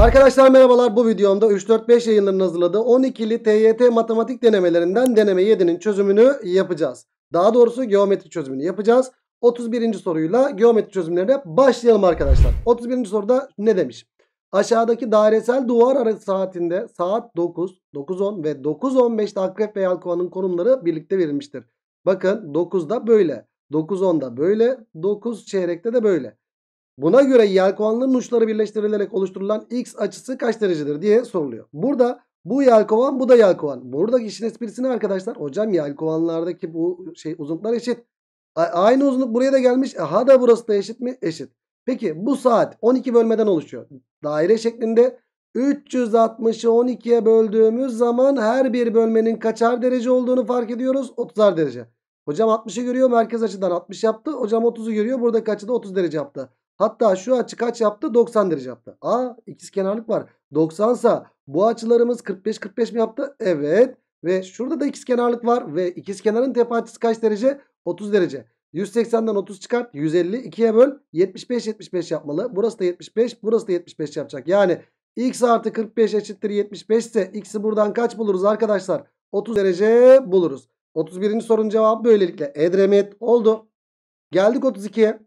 Arkadaşlar merhabalar bu videomda 3-4-5 yayınlarının hazırladığı 12'li TYT matematik denemelerinden deneme 7'nin çözümünü yapacağız. Daha doğrusu geometri çözümünü yapacağız. 31. soruyla geometri çözümlerine başlayalım arkadaşlar. 31. soruda ne demiş? Aşağıdaki dairesel duvar arası saatinde saat 9, 9.10 ve 9.15'te akrep ve yalkovanın konumları birlikte verilmiştir. Bakın 9'da böyle, 9.10'da böyle, 9 çeyrekte de böyle. Buna göre yelkovanların uçları birleştirilerek oluşturulan x açısı kaç derecedir diye soruluyor. Burada bu yelkovan bu da yelkovan. Buradaki işin esprisini arkadaşlar hocam yelkovanlardaki bu şey uzunluklar eşit. A aynı uzunluk buraya da gelmiş. E, ha da burası da eşit mi? Eşit. Peki bu saat 12 bölmeden oluşuyor. Daire şeklinde 360'ı 12'ye böldüğümüz zaman her bir bölmenin kaçar derece olduğunu fark ediyoruz. 30'ar derece. Hocam 60'ı görüyor merkez açıdan 60 yaptı. Hocam 30'u görüyor burada kaçı da 30 derece yaptı. Hatta şu açı kaç yaptı? 90 derece yaptı. A ikiz kenarlık var. 90 sa bu açılarımız 45-45 mi yaptı? Evet. Ve şurada da ikiz kenarlık var. Ve ikizkenarın tepe açısı kaç derece? 30 derece. 180'den 30 çıkart. 150. 2'ye böl. 75-75 yapmalı. Burası da 75. Burası da 75 yapacak. Yani x artı 45 eşittir 75 ise x'i buradan kaç buluruz arkadaşlar? 30 derece buluruz. 31. sorunun cevabı böylelikle Edremit oldu. Geldik 32'ye.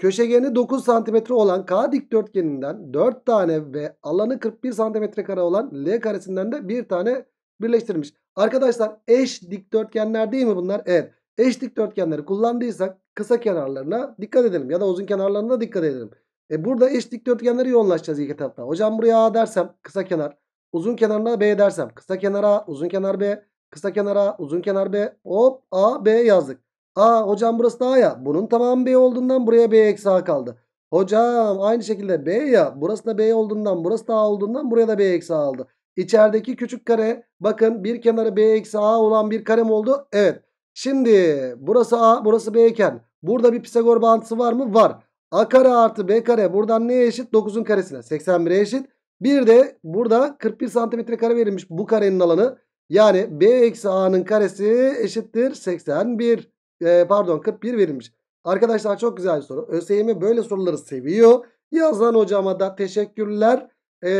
Köşegeni 9 cm olan K dikdörtgeninden 4 tane ve alanı 41 cm kare olan L karesinden de bir tane birleştirmiş. Arkadaşlar eş dikdörtgenler değil mi bunlar? Evet. Eş dikdörtgenleri kullandıysak kısa kenarlarına dikkat edelim ya da uzun kenarlarına dikkat edelim. E burada eş dikdörtgenleri yoğunlaşacağız ilk etapta. Hocam buraya A dersem kısa kenar, uzun kenarına B dersem kısa kenara, uzun kenar B, kısa kenara, uzun kenar B, hop A, B yazdık. A hocam burası da A ya. Bunun tamamı B olduğundan buraya B eksi A kaldı. Hocam aynı şekilde B ya. Burası da B olduğundan burası da A olduğundan buraya da B eksi A aldı. İçerideki küçük kare bakın bir kenarı B eksi A olan bir karem oldu. Evet. Şimdi burası A burası B iken burada bir Pisagor bağıntısı var mı? Var. A kare artı B kare buradan neye eşit? 9'un karesine. 81'e eşit. Bir de burada 41 santimetre kare verilmiş bu karenin alanı. Yani B eksi A'nın karesi eşittir 81 e, pardon 41 verilmiş. Arkadaşlar çok güzel bir soru. ÖSYM böyle soruları seviyor. Yazan hocama da teşekkürler. E,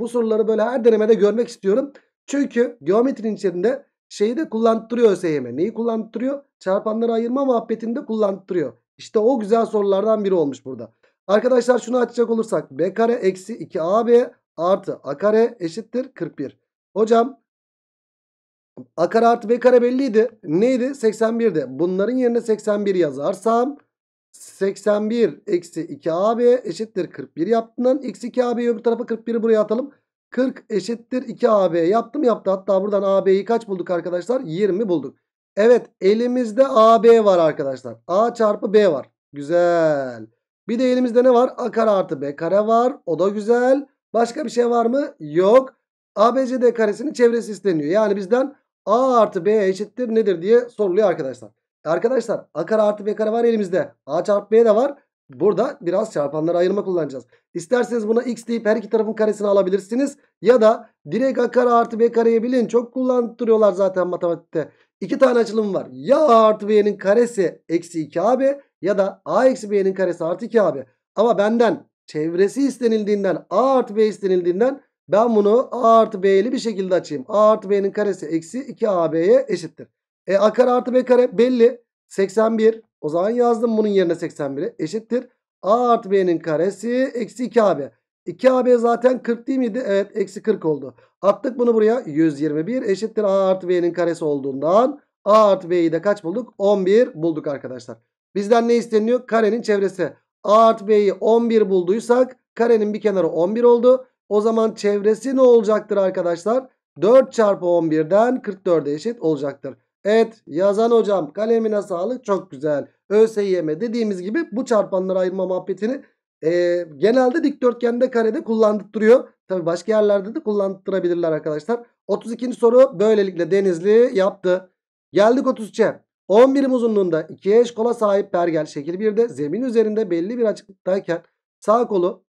bu soruları böyle her denemede görmek istiyorum. Çünkü geometrinin içerisinde şeyi de kullandırıyor ÖSYM. Neyi kullandırıyor? Çarpanları ayırma muhabbetini de kullandırıyor. İşte o güzel sorulardan biri olmuş burada. Arkadaşlar şunu açacak olursak b kare eksi 2ab artı a kare eşittir 41. Hocam A kare artı B kare belliydi. Neydi? 81'di. Bunların yerine 81 yazarsam 81 eksi 2AB eşittir 41 yaptığından x 2AB'yi öbür tarafa 41'i buraya atalım. 40 eşittir 2AB yaptım yaptı. Hatta buradan AB'yi kaç bulduk arkadaşlar? 20 bulduk. Evet elimizde AB var arkadaşlar. A çarpı B var. Güzel. Bir de elimizde ne var? A kare artı B kare var. O da güzel. Başka bir şey var mı? Yok. ABCD karesinin çevresi isteniyor. Yani bizden A artı B eşittir nedir diye soruluyor arkadaşlar. Arkadaşlar A kare artı B kare var elimizde. A çarpı B de var. Burada biraz çarpanları ayırma kullanacağız. İsterseniz buna x deyip her iki tarafın karesini alabilirsiniz. Ya da direkt a kare artı b kareyi bilin. Çok kullandırıyorlar zaten matematikte. İki tane açılım var. Ya a artı b'nin karesi eksi 2ab ya da a eksi b'nin karesi artı 2ab. Ama benden çevresi istenildiğinden a artı b istenildiğinden ben bunu a artı b'li bir şekilde açayım. a artı b'nin karesi eksi 2ab'ye eşittir. E a kare artı b kare belli. 81. O zaman yazdım bunun yerine 81'i. Eşittir. a artı b'nin karesi eksi 2ab. 2ab zaten 40 değil miydi? Evet eksi 40 oldu. Attık bunu buraya. 121 eşittir a artı b'nin karesi olduğundan a artı b'yi de kaç bulduk? 11 bulduk arkadaşlar. Bizden ne isteniyor? Karenin çevresi. a artı b'yi 11 bulduysak karenin bir kenarı 11 oldu. O zaman çevresi ne olacaktır arkadaşlar? 4 çarpı 11'den 44'e eşit olacaktır. Evet yazan hocam kalemine sağlık çok güzel. ÖSYM dediğimiz gibi bu çarpanları ayırma muhabbetini e, genelde dikdörtgende karede kullandırıyor. Tabi başka yerlerde de kullandırabilirler arkadaşlar. 32. soru böylelikle Denizli yaptı. Geldik 33'e. 10 uzunluğunda 2 eş kola sahip pergel şekil 1'de zemin üzerinde belli bir açıklıktayken sağ kolu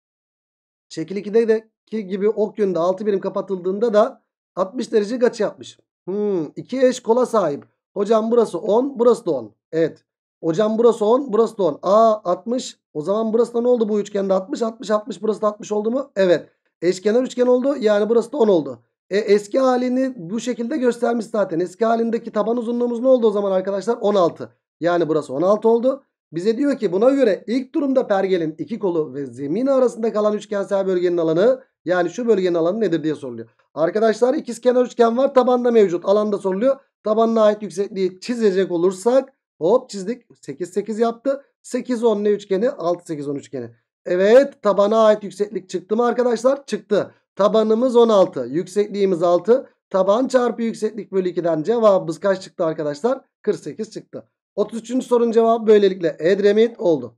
şekil 2'de de ki gibi ok yönünde 6 birim kapatıldığında da 60 derece açı yapmış. Hmm, iki eş kola sahip. Hocam burası 10 burası da 10. Evet. Hocam burası 10 burası da 10. A 60. O zaman burası da ne oldu bu üçgende 60 60 60 burası da 60 oldu mu? Evet. Eşkenar üçgen oldu yani burası da 10 oldu. E, eski halini bu şekilde göstermiş zaten. Eski halindeki taban uzunluğumuz ne oldu o zaman arkadaşlar? 16. Yani burası 16 oldu. Bize diyor ki buna göre ilk durumda pergelin iki kolu ve zemini arasında kalan üçgensel bölgenin alanı yani şu bölgenin alanı nedir diye soruluyor. Arkadaşlar ikizkenar üçgen var tabanda mevcut. Alanda soruluyor. Tabanına ait yüksekliği çizecek olursak hop çizdik. 8 8 yaptı. 8 10 ne üçgeni? 6 8 10 üçgeni. Evet tabana ait yükseklik çıktı mı arkadaşlar? Çıktı. Tabanımız 16. Yüksekliğimiz 6. Taban çarpı yükseklik bölü 2'den cevabımız kaç çıktı arkadaşlar? 48 çıktı. 33. sorunun cevabı böylelikle Edremit oldu.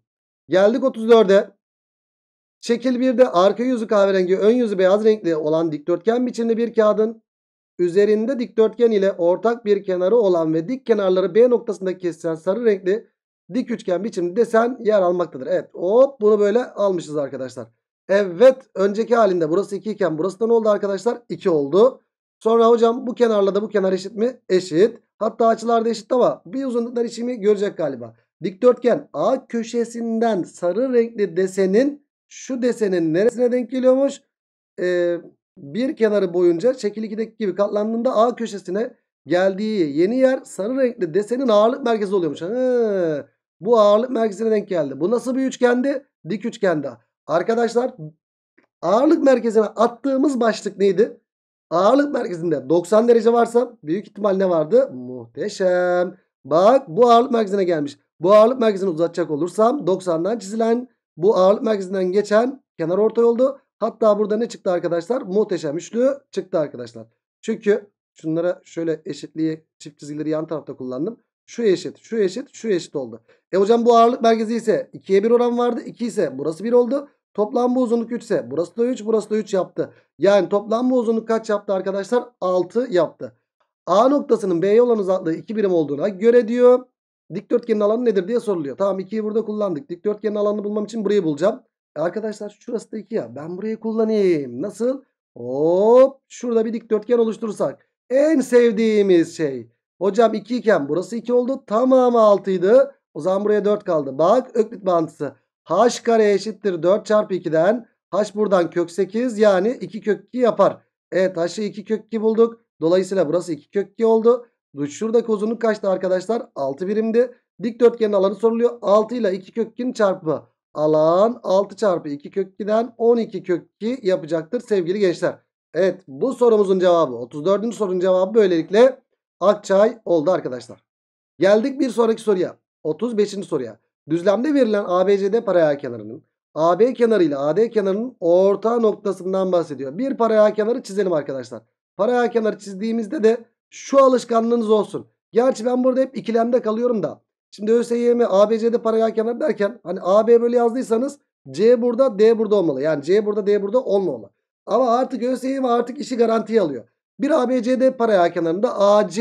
Geldik 34'e. Şekil 1'de arka yüzü kahverengi ön yüzü beyaz renkli olan dikdörtgen biçimli bir kağıdın üzerinde dikdörtgen ile ortak bir kenarı olan ve dik kenarları B noktasında kesilen sarı renkli dik üçgen biçimli desen yer almaktadır. Evet hop bunu böyle almışız arkadaşlar. Evet önceki halinde burası 2 iken burası da ne oldu arkadaşlar? 2 oldu. Sonra hocam bu kenarla da bu kenar eşit mi? Eşit. Hatta açılar da eşit ama bir uzunluklar içimi görecek galiba. Dikdörtgen A köşesinden sarı renkli desenin şu desenin neresine denk geliyormuş? Ee, bir kenarı boyunca şekil gibi katlandığında A köşesine geldiği yeni yer sarı renkli desenin ağırlık merkezi oluyormuş. Hı, bu ağırlık merkezine denk geldi. Bu nasıl bir üçgendi? Dik üçgendi. Arkadaşlar ağırlık merkezine attığımız başlık neydi? Ağırlık merkezinde 90 derece varsa büyük ihtimal ne vardı? Muhteşem. Bak bu ağırlık merkezine gelmiş. Bu ağırlık merkezini uzatacak olursam 90'dan çizilen bu ağırlık merkezinden geçen kenar orta yoldu. Hatta burada ne çıktı arkadaşlar? Muhteşem üçlü çıktı arkadaşlar. Çünkü şunlara şöyle eşitliği çift çizgileri yan tarafta kullandım. Şu eşit, şu eşit, şu eşit oldu. E hocam bu ağırlık merkezi ise 2'ye 1 oran vardı. 2 ise burası 1 oldu. Toplam bu uzunluk 3 ise burası da 3, burası da 3 yaptı. Yani toplam bu uzunluk kaç yaptı arkadaşlar? 6 yaptı. A noktasının B'ye olan uzaklığı 2 birim olduğuna göre diyor. Dikdörtgenin alanı nedir diye soruluyor. Tamam 2'yi burada kullandık. Dikdörtgenin alanını bulmam için burayı bulacağım. E arkadaşlar şurası da 2 ya. Ben burayı kullanayım. Nasıl? Hop. Şurada bir dikdörtgen oluşturursak. En sevdiğimiz şey. Hocam 2 iken burası 2 oldu. Tamamı 6'ydı. O zaman buraya 4 kaldı. Bak öklit mantısı. H kare eşittir 4 çarpı 2'den. H buradan kök 8 yani 2 kök 2 yapar. Evet h'ı 2 kök 2 bulduk. Dolayısıyla burası 2 kök 2 oldu. Şuradaki uzunluk kaçtı arkadaşlar? 6 birimdi. Dikdörtgenin alanı soruluyor. 6 ile 2 kök 2'nin çarpımı. Alan 6 çarpı 2 kök 2'den 12 kök 2 yapacaktır sevgili gençler. Evet bu sorumuzun cevabı 34. sorunun cevabı böylelikle Akçay oldu arkadaşlar. Geldik bir sonraki soruya. 35. soruya. Düzlemde verilen ABCD paralel kenarının AB kenarı ile AD kenarının orta noktasından bahsediyor. Bir paralel kenarı çizelim arkadaşlar. Paralel kenarı çizdiğimizde de şu alışkanlığınız olsun. Gerçi ben burada hep ikilemde kalıyorum da. Şimdi ÖSYM ABC'de paralel kenar derken hani AB böyle yazdıysanız C burada D burada olmalı. Yani C burada D burada olmamalı. Ama artık ÖSYM artık işi garantiye alıyor. Bir ABCD paralel kenarında AC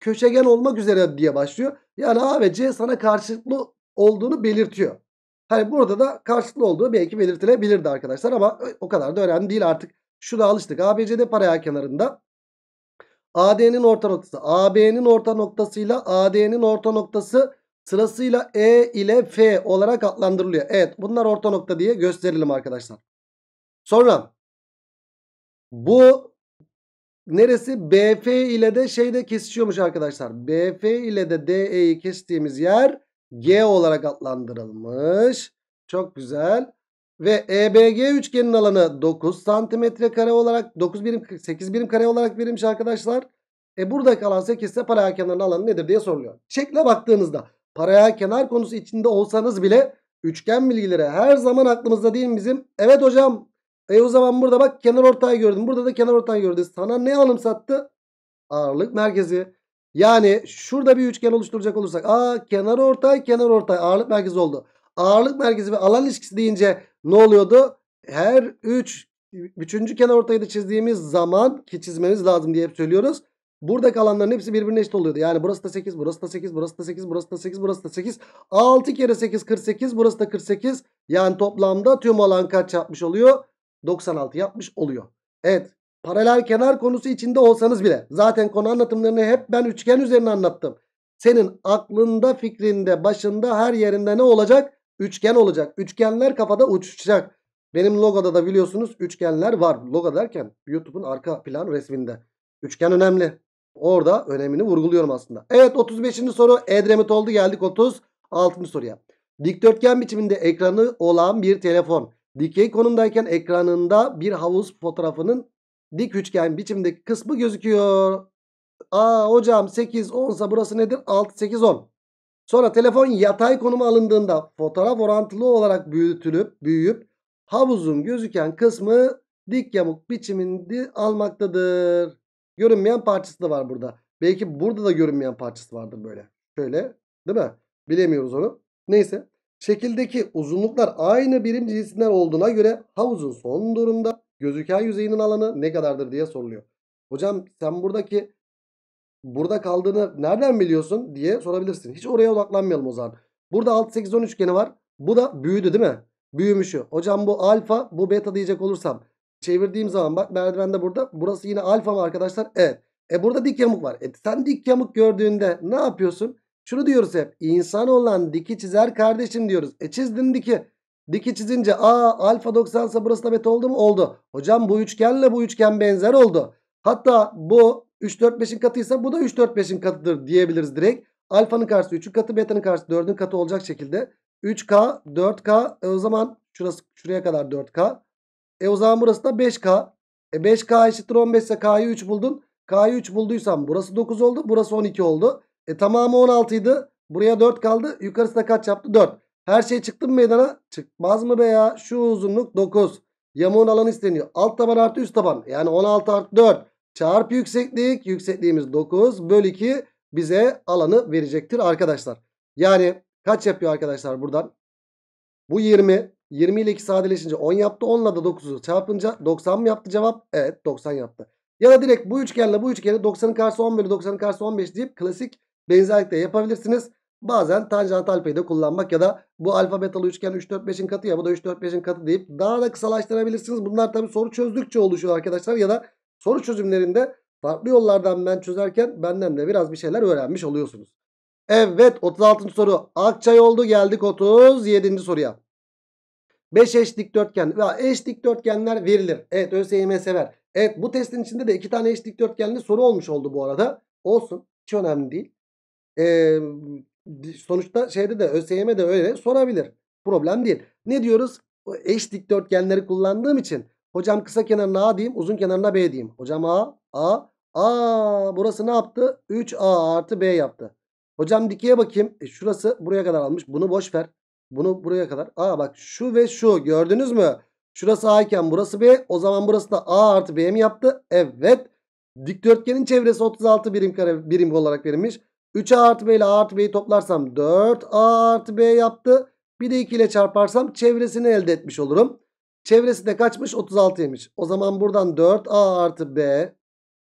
köşegen olmak üzere diye başlıyor. Yani A ve C sana karşılıklı olduğunu belirtiyor. Hani burada da karşılıklı olduğu belki belirtilebilirdi arkadaşlar ama o kadar da önemli değil artık. Şuna alıştık. ABCD paralel kenarında AD'nin orta noktası AB'nin orta noktasıyla AD'nin orta noktası sırasıyla E ile F olarak adlandırılıyor. Evet bunlar orta nokta diye gösterelim arkadaşlar. Sonra bu neresi? BF ile de şeyde kesişiyormuş arkadaşlar. BF ile de DE'yi kestiğimiz yer G olarak adlandırılmış. Çok güzel. Ve EBG üçgenin alanı 9 santimetre kare olarak 9 birim 8 birim kare olarak verilmiş arkadaşlar. E burada kalan 8 ise paraya kenarın alanı nedir diye soruluyor. Şekle baktığınızda paraya kenar konusu içinde olsanız bile üçgen bilgileri her zaman aklımızda değil mi bizim? Evet hocam. E o zaman burada bak kenar ortayı gördüm. Burada da kenar ortayı gördüm. Sana ne anımsattı? Ağırlık merkezi. Yani şurada bir üçgen oluşturacak olursak. Aa kenar ortay kenar ortay ağırlık merkezi oldu. Ağırlık merkezi ve alan ilişkisi deyince ne oluyordu? Her 3 üçüncü kenar ortayı da çizdiğimiz zaman ki çizmemiz lazım diye hep söylüyoruz. Burada alanların hepsi birbirine eşit oluyordu. Yani burası da 8, burası da 8, burası da 8, burası da 8, burası da 8. 6 kere 8 48, burası da 48. Yani toplamda tüm alan kaç yapmış oluyor? 96 yapmış oluyor. Evet. Paralel kenar konusu içinde olsanız bile. Zaten konu anlatımlarını hep ben üçgen üzerine anlattım. Senin aklında, fikrinde, başında, her yerinde ne olacak? Üçgen olacak. Üçgenler kafada uçacak. Benim logoda da biliyorsunuz üçgenler var. Logo derken YouTube'un arka plan resminde. Üçgen önemli. Orada önemini vurguluyorum aslında. Evet 35. soru Edremit oldu geldik 36. soruya. Dikdörtgen biçiminde ekranı olan bir telefon. Dikey konumdayken ekranında bir havuz fotoğrafının dik üçgen biçimdeki kısmı gözüküyor. Aa hocam 8 10 sa burası nedir? 6 8 10. Sonra telefon yatay konuma alındığında fotoğraf orantılı olarak büyütülüp büyüyüp havuzun gözüken kısmı dik yamuk biçiminde almaktadır. Görünmeyen parçası da var burada. Belki burada da görünmeyen parçası vardır böyle. Şöyle değil mi? Bilemiyoruz onu. Neyse. Şekildeki uzunluklar aynı birim cinsinden olduğuna göre havuzun son durumda gözüken yüzeyinin alanı ne kadardır diye soruluyor. Hocam sen buradaki burada kaldığını nereden biliyorsun diye sorabilirsin. Hiç oraya odaklanmayalım o zaman. Burada 6 8 10 üçgeni var. Bu da büyüdü değil mi? Büyümüşü. Hocam bu alfa bu beta diyecek olursam çevirdiğim zaman bak merdivende burada. Burası yine alfa mı arkadaşlar? Evet. E burada dik yamuk var. E sen dik yamuk gördüğünde ne yapıyorsun? Şunu diyoruz hep. İnsan olan diki çizer kardeşim diyoruz. E çizdin diki. Diki çizince aa alfa 90 ise burası da beta oldu mu? Oldu. Hocam bu üçgenle bu üçgen benzer oldu. Hatta bu 3 4 5'in katıysa bu da 3 4 5'in katıdır diyebiliriz direkt. Alfanın karşısı 3'ün katı, beta'nın karşısı 4'ün katı olacak şekilde. 3K, 4K. E o zaman şurası şuraya kadar 4K. E o zaman burası da 5K. E 5K eşittir 15 ise K'yı 3 buldun. K'yı 3 bulduysam burası 9 oldu. Burası 12 oldu. E tamamı 16 idi. Buraya 4 kaldı. Yukarısı da kaç yaptı? 4. Her şey çıktı mı meydana? Çıkmaz mı be ya? Şu uzunluk 9. Yamuğun alanı isteniyor. Alt taban artı üst taban. Yani 16 artı 4. Çarp yükseklik. Yüksekliğimiz 9 bölü 2 bize alanı verecektir arkadaşlar. Yani kaç yapıyor arkadaşlar buradan? Bu 20. 20 ile 2 sadeleşince 10 yaptı. 10 ile de 9'u çarpınca 90 mı yaptı cevap? Evet 90 yaptı. Ya da direkt bu üçgenle bu üçgeni 90'ın karşısı 10 bölü 90'ın karşısı 15 deyip klasik benzerlikte yapabilirsiniz. Bazen tanjant alfayı da kullanmak ya da bu alfa betalı üçgen 3 4 5'in katı ya bu da 3 4 5'in katı deyip daha da kısalaştırabilirsiniz. Bunlar tabi soru çözdükçe oluşuyor arkadaşlar ya da Soru çözümlerinde farklı yollardan ben çözerken benden de biraz bir şeyler öğrenmiş oluyorsunuz. Evet 36. soru Akçay oldu geldik 37. soruya. 5 eş dikdörtgen ve eş dikdörtgenler verilir. Evet ÖSYM sever. Evet bu testin içinde de iki tane eş dikdörtgenli soru olmuş oldu bu arada. Olsun hiç önemli değil. Ee, sonuçta şeyde de ÖSYM de öyle sorabilir. Problem değil. Ne diyoruz? Eş dikdörtgenleri kullandığım için Hocam kısa kenarına A diyeyim. Uzun kenarına B diyeyim. Hocam A. A. A. Burası ne yaptı? 3A artı B yaptı. Hocam dikeye bakayım. E, şurası buraya kadar almış. Bunu boş ver. Bunu buraya kadar. Aa bak şu ve şu. Gördünüz mü? Şurası A iken burası B. O zaman burası da A artı B mi yaptı? Evet. Dikdörtgenin çevresi 36 birim kare birim olarak verilmiş. 3A artı B ile A artı B'yi toplarsam 4A artı B yaptı. Bir de 2 ile çarparsam çevresini elde etmiş olurum. Çevresi de kaçmış? 36'ymış. O zaman buradan 4A artı B.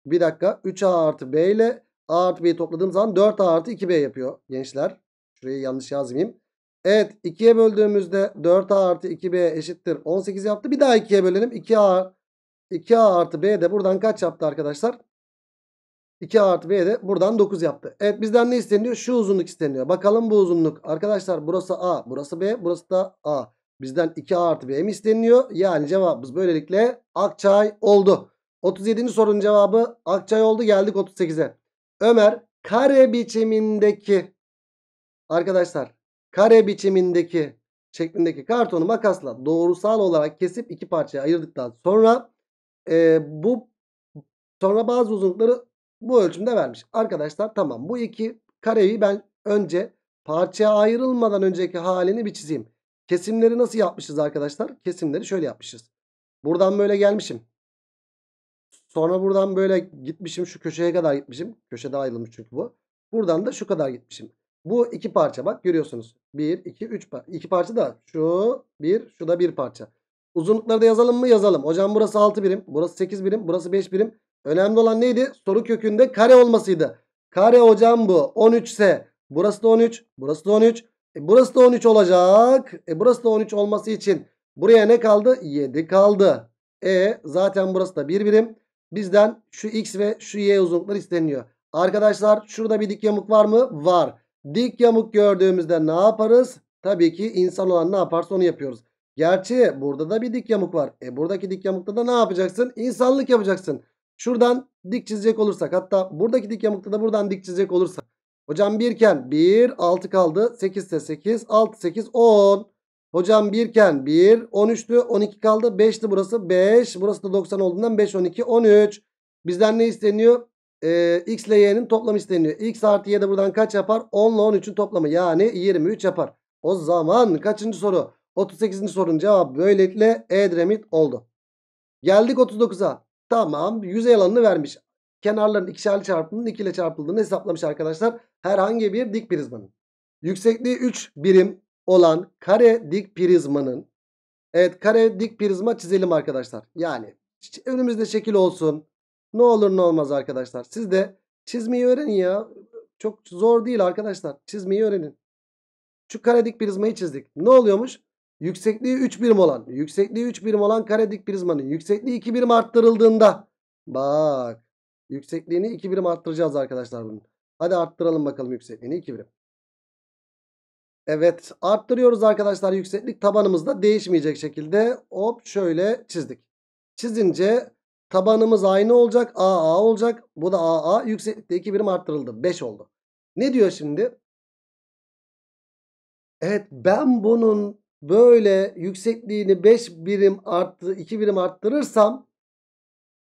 Bir dakika. 3A artı B ile A artı B'yi topladığım zaman 4A artı 2B yapıyor gençler. Şurayı yanlış yazmayayım. Evet 2'ye böldüğümüzde 4A artı 2B eşittir 18 yaptı. Bir daha 2'ye bölelim. 2A, 2A artı B de buradan kaç yaptı arkadaşlar? 2 a artı B de buradan 9 yaptı. Evet bizden ne isteniyor? Şu uzunluk isteniyor. Bakalım bu uzunluk. Arkadaşlar burası A, burası B, burası da A. Bizden 2A artı B m isteniliyor? Yani cevabımız böylelikle Akçay oldu. 37. sorunun cevabı Akçay oldu. Geldik 38'e. Ömer kare biçimindeki arkadaşlar kare biçimindeki şeklindeki kartonu makasla doğrusal olarak kesip iki parçaya ayırdıktan sonra e, bu sonra bazı uzunlukları bu ölçümde vermiş. Arkadaşlar tamam bu iki kareyi ben önce parçaya ayrılmadan önceki halini bir çizeyim. Kesimleri nasıl yapmışız arkadaşlar? Kesimleri şöyle yapmışız. Buradan böyle gelmişim. Sonra buradan böyle gitmişim. Şu köşeye kadar gitmişim. Köşede ayrılmış çünkü bu. Buradan da şu kadar gitmişim. Bu iki parça bak görüyorsunuz. Bir, iki, üç. Par iki parça da şu bir, şu da bir parça. Uzunlukları da yazalım mı? Yazalım. Hocam burası 6 birim. Burası 8 birim. Burası 5 birim. Önemli olan neydi? Soru kökünde kare olmasıydı. Kare hocam bu. 13 ise burası da 13. Burası da 13. E burası da 13 olacak. E burası da 13 olması için buraya ne kaldı? 7 kaldı. E zaten burası da bir birim. Bizden şu x ve şu y uzunlukları isteniyor. Arkadaşlar şurada bir dik yamuk var mı? Var. Dik yamuk gördüğümüzde ne yaparız? Tabii ki insan olan ne yaparsa onu yapıyoruz. Gerçi burada da bir dik yamuk var. E buradaki dik yamukta da ne yapacaksın? İnsanlık yapacaksın. Şuradan dik çizecek olursak hatta buradaki dik yamukta da buradan dik çizecek olursak Hocam birken 1 6 kaldı. 8 de 8 6 8 10. Hocam birken 1 13'tü 12 kaldı. 5'ti burası 5. Burası da 90 olduğundan 5 12 13. Bizden ne isteniyor? Ee, x ile y'nin toplamı isteniyor. x artı y de buradan kaç yapar? 10 ile 13'ün toplamı yani 23 yapar. O zaman kaçıncı soru? 38. sorunun cevabı böylelikle E-Dremit oldu. Geldik 39'a. Tamam yüzey alanını vermiş kenarların ikişerli çarpımının 2 ile çarpıldığını hesaplamış arkadaşlar. Herhangi bir dik prizmanın. Yüksekliği 3 birim olan kare dik prizmanın. Evet kare dik prizma çizelim arkadaşlar. Yani önümüzde şekil olsun. Ne olur ne olmaz arkadaşlar. Siz de çizmeyi öğrenin ya. Çok zor değil arkadaşlar. Çizmeyi öğrenin. Şu kare dik prizmayı çizdik. Ne oluyormuş? Yüksekliği 3 birim olan. Yüksekliği 3 birim olan kare dik prizmanın yüksekliği 2 birim arttırıldığında. Bak Yüksekliğini 2 birim arttıracağız arkadaşlar bunu. Hadi arttıralım bakalım yüksekliğini 2 birim. Evet arttırıyoruz arkadaşlar yükseklik tabanımızda değişmeyecek şekilde hop şöyle çizdik. Çizince tabanımız aynı olacak AA olacak. Bu da AA yükseklikte 2 birim arttırıldı 5 oldu. Ne diyor şimdi? Evet ben bunun böyle yüksekliğini 5 birim arttı 2 birim arttırırsam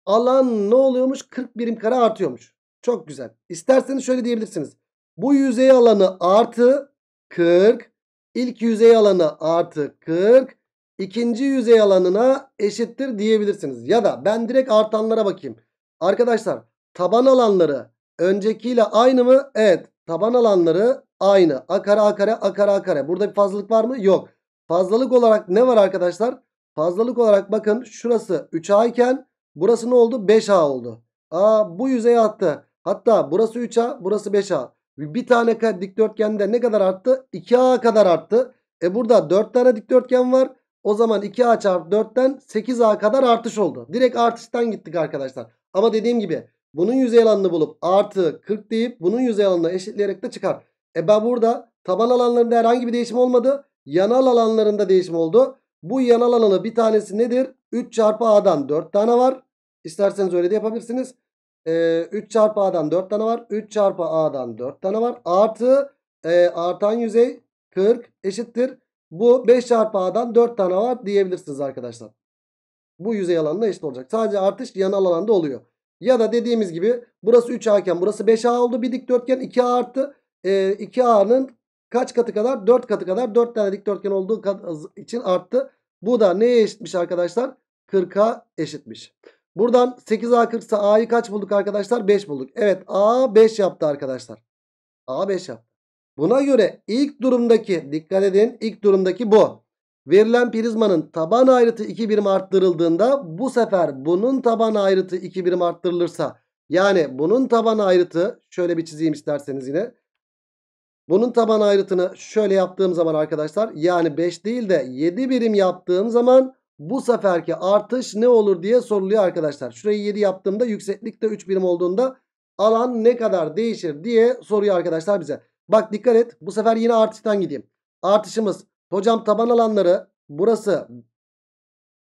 alan ne oluyormuş? 40 birim kare artıyormuş. Çok güzel. İsterseniz şöyle diyebilirsiniz. Bu yüzey alanı artı 40. İlk yüzey alanı artı 40. ikinci yüzey alanına eşittir diyebilirsiniz. Ya da ben direkt artanlara bakayım. Arkadaşlar taban alanları öncekiyle aynı mı? Evet. Taban alanları aynı. A kare A kare A kare A kare. Burada bir fazlalık var mı? Yok. Fazlalık olarak ne var arkadaşlar? Fazlalık olarak bakın şurası 3A iken Burası ne oldu? 5A oldu. Aa bu yüzeye attı. Hatta burası 3A burası 5A. Bir tane dikdörtgende ne kadar arttı? 2A kadar arttı. E burada 4 tane dikdörtgen var. O zaman 2A çarpı 4'ten 8A kadar artış oldu. Direkt artıştan gittik arkadaşlar. Ama dediğim gibi bunun yüzey alanını bulup artı 40 deyip bunun yüzey alanına eşitleyerek de çıkar. E ben burada taban alanlarında herhangi bir değişim olmadı. Yanal alanlarında değişim oldu. Bu yanal alanı bir tanesi nedir? 3 çarpı A'dan 4 tane var. İsterseniz öyle de yapabilirsiniz. Ee, 3 çarpı A'dan 4 tane var. 3 çarpı A'dan 4 tane var. Artı e, artan yüzey 40 eşittir. Bu 5 çarpı A'dan 4 tane var diyebilirsiniz arkadaşlar. Bu yüzey alanına eşit olacak. Sadece artış yanal alanda oluyor. Ya da dediğimiz gibi burası 3A iken burası 5A oldu. Bir dikdörtgen 2A arttı. E, 2A'nın kaç katı kadar? 4 katı kadar. 4 tane dikdörtgen olduğu için arttı. Bu da neye eşitmiş arkadaşlar? 40'a eşitmiş. Buradan 8A 40 ise A'yı kaç bulduk arkadaşlar? 5 bulduk. Evet A 5 yaptı arkadaşlar. A 5 yaptı. Buna göre ilk durumdaki dikkat edin ilk durumdaki bu. Verilen prizmanın taban ayrıtı 2 birim arttırıldığında bu sefer bunun taban ayrıtı 2 birim arttırılırsa yani bunun taban ayrıtı şöyle bir çizeyim isterseniz yine. Bunun taban ayrıtını şöyle yaptığım zaman arkadaşlar yani 5 değil de 7 birim yaptığım zaman bu seferki artış ne olur diye soruluyor arkadaşlar. Şurayı 7 yaptığımda yükseklik de 3 birim olduğunda alan ne kadar değişir diye soruyor arkadaşlar bize. Bak dikkat et bu sefer yine artıştan gideyim. Artışımız hocam taban alanları burası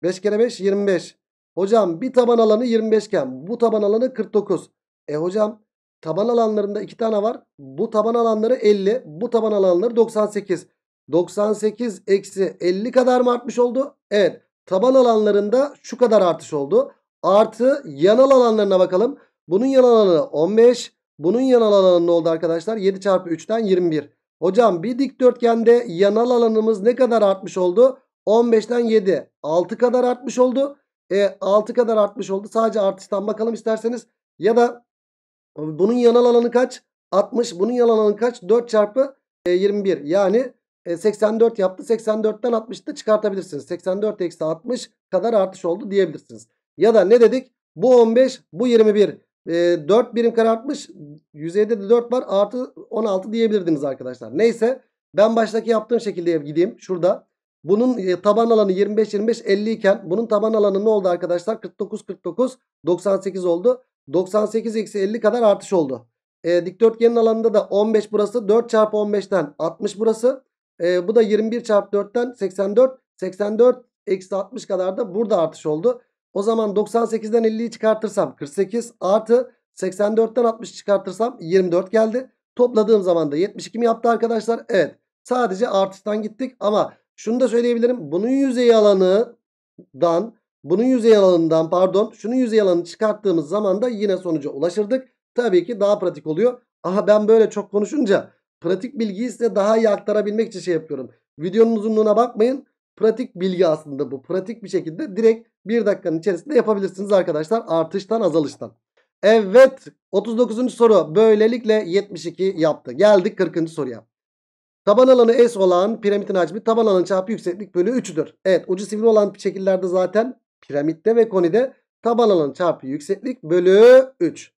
5 kere 5 25. Hocam bir taban alanı 25 iken bu taban alanı 49. E hocam taban alanlarında 2 tane var. Bu taban alanları 50. Bu taban alanları 98. 98 eksi 50 kadar mı artmış oldu? Evet. Taban alanlarında şu kadar artış oldu. Artı yanal alanlarına bakalım. Bunun yanal alanı 15. Bunun yanal alanı ne oldu arkadaşlar? 7 çarpı 3'ten 21. Hocam bir dikdörtgende yanal alanımız ne kadar artmış oldu? 15'ten 7. 6 kadar artmış oldu. E 6 kadar artmış oldu. Sadece artıştan bakalım isterseniz. Ya da bunun yanal alanı kaç? 60. Bunun yanal alanı kaç? 4 çarpı 21. E, yani 84 e, yaptı. 84'ten 60'ta çıkartabilirsiniz. 84 eksi 60 kadar artış oldu diyebilirsiniz. Ya da ne dedik? Bu 15, bu 21. E, 4 birim kare artmış. Yüzeyde de 4 var. Artı 16 diyebilirdiniz arkadaşlar. Neyse ben baştaki yaptığım şekilde gideyim. Şurada. Bunun e, taban alanı 25 25 50 iken bunun taban alanı ne oldu arkadaşlar? 49 49 98 oldu. 98 eksi 50 kadar artış oldu. E, dikdörtgenin alanında da 15 burası 4 çarpı 15'ten 60 burası. E, bu da 21 çarpı 4'ten 84. 84 eksi 60 kadar da burada artış oldu. O zaman 98'den 50'yi çıkartırsam 48 artı 84'ten 60 çıkartırsam 24 geldi. Topladığım zaman da 72 mi yaptı arkadaşlar? Evet sadece artıştan gittik ama şunu da söyleyebilirim. Bunun yüzey alanından bunun yüzey alanından pardon şunun yüzey alanını çıkarttığımız zaman da yine sonuca ulaşırdık. Tabii ki daha pratik oluyor. Aha ben böyle çok konuşunca pratik bilgiyi size daha iyi aktarabilmek için şey yapıyorum. Videonun uzunluğuna bakmayın. Pratik bilgi aslında bu. Pratik bir şekilde direkt bir dakikanın içerisinde yapabilirsiniz arkadaşlar. Artıştan azalıştan. Evet 39. soru böylelikle 72 yaptı. Geldik 40. soruya. Taban alanı S olan piramitin hacmi taban alanı çarpı yükseklik bölü 3'üdür. Evet ucu sivri olan şekillerde zaten piramitte ve konide taban alanı çarpı yükseklik bölü 3.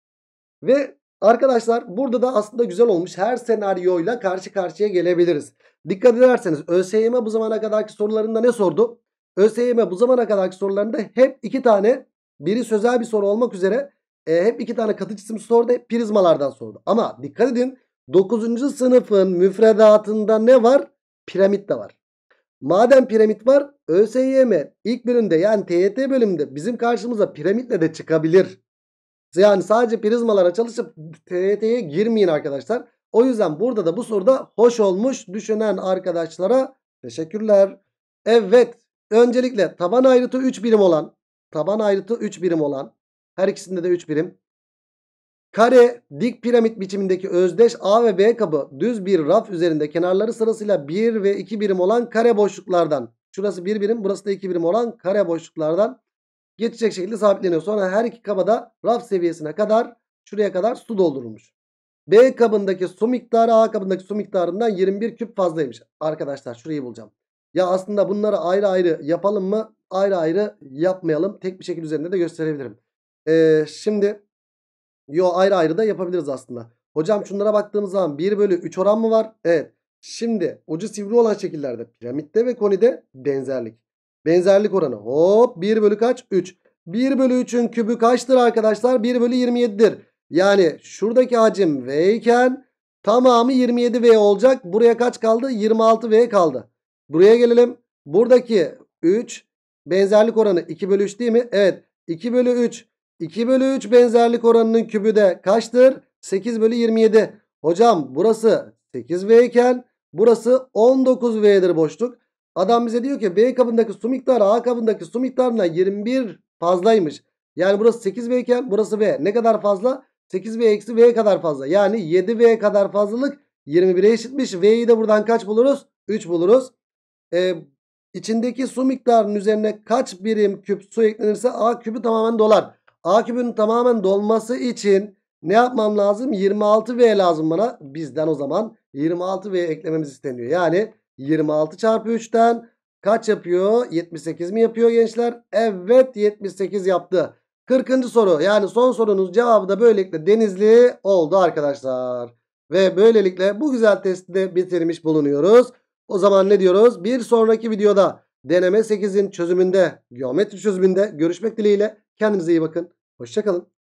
Ve Arkadaşlar burada da aslında güzel olmuş. Her senaryoyla karşı karşıya gelebiliriz. Dikkat ederseniz ÖSYM bu zamana kadarki sorularında ne sordu? ÖSYM bu zamana kadarki sorularında hep iki tane biri sözel bir soru olmak üzere e, hep iki tane katı cisim sordu. Hep prizmalardan sordu. Ama dikkat edin 9. sınıfın müfredatında ne var? Piramit de var. Madem piramit var ÖSYM ilk bölümde yani TYT bölümde bizim karşımıza piramitle de çıkabilir. Yani sadece prizmalara çalışıp TYT'ye girmeyin arkadaşlar. O yüzden burada da bu soruda hoş olmuş düşünen arkadaşlara teşekkürler. Evet öncelikle taban ayrıtı 3 birim olan taban ayrıtı 3 birim olan her ikisinde de 3 birim. Kare dik piramit biçimindeki özdeş A ve B kabı düz bir raf üzerinde kenarları sırasıyla 1 ve 2 birim olan kare boşluklardan. Şurası 1 birim burası da 2 birim olan kare boşluklardan geçecek şekilde sabitleniyor. Sonra her iki kaba da raf seviyesine kadar şuraya kadar su doldurulmuş. B kabındaki su miktarı A kabındaki su miktarından 21 küp fazlaymış. Arkadaşlar şurayı bulacağım. Ya aslında bunları ayrı ayrı yapalım mı? Ayrı ayrı yapmayalım. Tek bir şekil üzerinde de gösterebilirim. Ee, şimdi yo ayrı ayrı da yapabiliriz aslında. Hocam şunlara baktığımız zaman 1 bölü 3 oran mı var? Evet. Şimdi ucu sivri olan şekillerde piramitte ve konide benzerlik. Benzerlik oranı hop 1 bölü kaç? 3. 1 bölü 3'ün kübü kaçtır arkadaşlar? 1 bölü 27'dir. Yani şuradaki hacim V iken tamamı 27V olacak. Buraya kaç kaldı? 26V kaldı. Buraya gelelim. Buradaki 3 benzerlik oranı 2 bölü 3 değil mi? Evet 2 bölü 3. 2 bölü 3 benzerlik oranının kübü de kaçtır? 8 bölü 27. Hocam burası 8V iken burası 19V'dir boşluk. Adam bize diyor ki B kabındaki su miktarı A kabındaki su miktarına 21 fazlaymış. Yani burası 8B iken burası B. Ne kadar fazla? 8B eksi B kadar fazla. Yani 7B kadar fazlalık 21'e eşitmiş. V'yi de buradan kaç buluruz? 3 buluruz. Ee, içindeki su miktarının üzerine kaç birim küp su eklenirse A küpü tamamen dolar. A küpünün tamamen dolması için ne yapmam lazım? 26V lazım bana. Bizden o zaman 26V eklememiz isteniyor. Yani 26 çarpı 3'ten kaç yapıyor? 78 mi yapıyor gençler? Evet 78 yaptı. 40. soru yani son sorunuz cevabı da böylelikle denizli oldu arkadaşlar. Ve böylelikle bu güzel testi de bitirmiş bulunuyoruz. O zaman ne diyoruz? Bir sonraki videoda deneme 8'in çözümünde, geometri çözümünde görüşmek dileğiyle. Kendinize iyi bakın. Hoşçakalın.